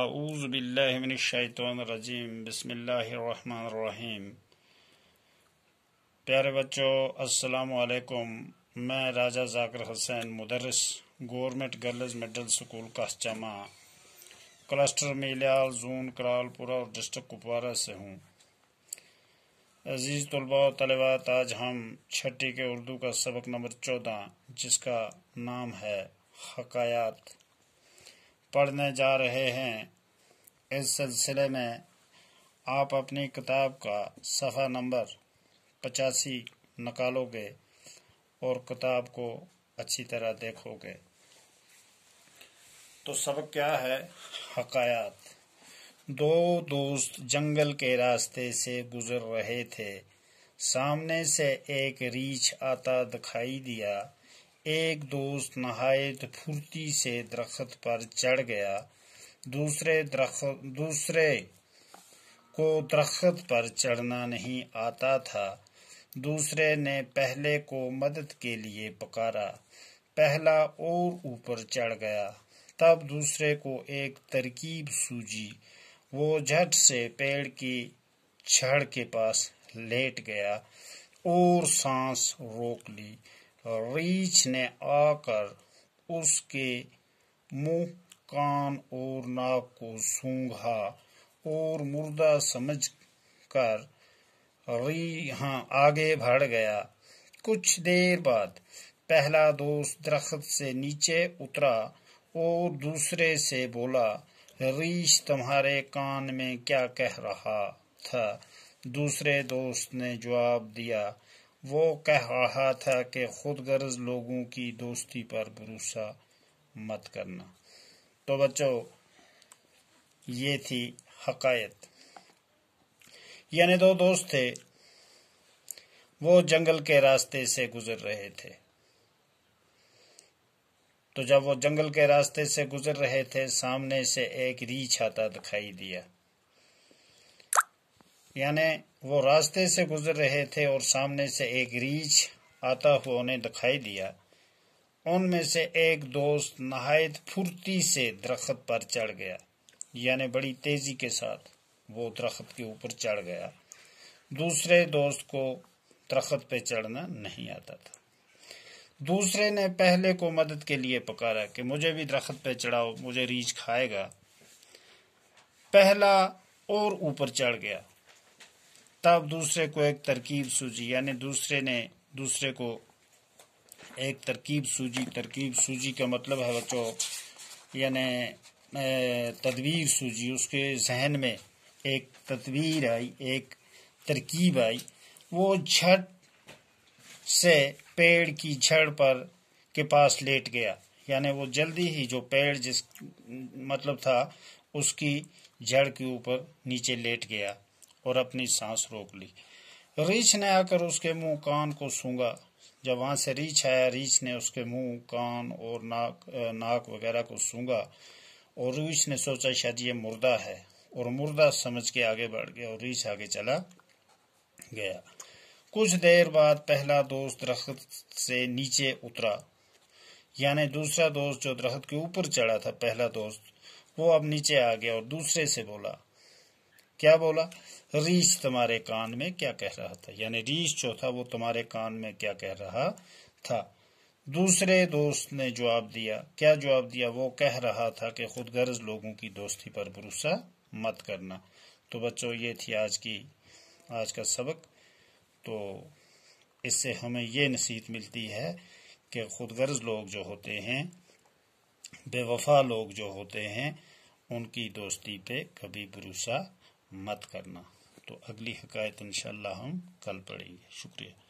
أعوذ بالله من الله الرحمن الرحيم प्यारे बच्चों अस्सलाम वालेकुम मैं राजा जाकिर हुसैन मुदरस गवर्नमेंट गर्ल्स मिडल स्कूल कहचमा क्लस्टर मेलियाल जोन करालपुरा और डिस्ट्रिक्ट कुपवारा से हूँ अजीज़ तलबा तलबात आज हम छठी के उर्दू का सबक नंबर चौदह जिसका नाम है हकायात पढ़ने जा रहे हैं इस सिलसिले में आप अपनी किताब का सफ़ा नंबर पचासी निकालोगे और किताब को अच्छी तरह देखोगे तो सबक क्या है हकायात दो दोस्त जंगल के रास्ते से गुजर रहे थे सामने से एक रीछ आता दिखाई दिया एक दोस्त नहायत फुर्ती से दरख्त पर चढ़ गया दूसरे दरख्त दूसरे को दरख्त पर चढ़ना नहीं आता था दूसरे ने पहले को मदद के लिए पकारा पहला और ऊपर चढ़ गया तब दूसरे को एक तरकीब सूझी वो झट से पेड़ की छड़ के पास लेट गया और सांस रोक ली रीछ ने आकर उसके मुंह कान और नाक को सूंघा और मुर्दा समझ कर री हाँ आगे बढ़ गया कुछ देर बाद पहला दोस्त दरख्त से नीचे उतरा और दूसरे से बोला रीछ तुम्हारे कान में क्या कह रहा था दूसरे दोस्त ने जवाब दिया वो कह रहा था कि खुद गर्ज लोगों की दोस्ती पर भरोसा मत करना तो बच्चों ये थी हकायत यानी दो दोस्त थे वो जंगल के रास्ते से गुजर रहे थे तो जब वो जंगल के रास्ते से गुजर रहे थे सामने से एक रीछ आता दिखाई दिया यानी वो रास्ते से गुजर रहे थे और सामने से एक रीछ आता हुआ उन्हें दिखाई दिया उनमें से एक दोस्त नहायत फुर्ती से दरख्त पर चढ़ गया यानी बड़ी तेजी के साथ वो दरख्त के ऊपर चढ़ गया दूसरे दोस्त को दरख्त पे चढ़ना नहीं आता था दूसरे ने पहले को मदद के लिए पकारा कि मुझे भी दरख्त पे चढ़ाओ मुझे रीछ खाएगा पहला और ऊपर चढ़ गया तब दूसरे को एक तरकीब सूझी यानी दूसरे ने दूसरे को एक तरकीब सूझी तरकीब सूझी का मतलब है बच्चों यानी तदवीर सूझी उसके जहन में एक तदवीर आई एक तरकीब आई वो झट से पेड़ की झड़ पर के पास लेट गया यानी वो जल्दी ही जो पेड़ जिस मतलब था उसकी जड़ के ऊपर नीचे लेट गया और अपनी सांस रोक ली रीछ ने आकर उसके मुंह कान को सूंगा जब वहां से रीछ आया रीछ ने उसके मुंह कान और नाक नाक वगैरह को सूंगा और रीछ ने सोचा शायद ये मुर्दा है और मुर्दा समझ के आगे बढ़ गया और रीछ आगे चला गया कुछ देर बाद पहला दोस्त दरख्त से नीचे उतरा यानी दूसरा दोस्त जो दरख्त के ऊपर चढ़ा था पहला दोस्त वो अब नीचे आ गया और दूसरे से बोला क्या बोला रीस तुम्हारे कान में क्या कह रहा था यानी रीस जो था वो तुम्हारे कान में क्या कह रहा था दूसरे दोस्त ने जवाब दिया क्या जवाब दिया वो कह रहा था कि खुद गर्ज लोगों की दोस्ती पर भरोसा मत करना तो बच्चों ये थी आज की आज का सबक तो इससे हमें ये नसीहत मिलती है कि खुद गर्ज लोग जो होते हैं बेवफा लोग जो होते हैं उनकी दोस्ती पे कभी भरोसा मत करना तो अगली हकायत इन हम कल पढ़ेंगे शुक्रिया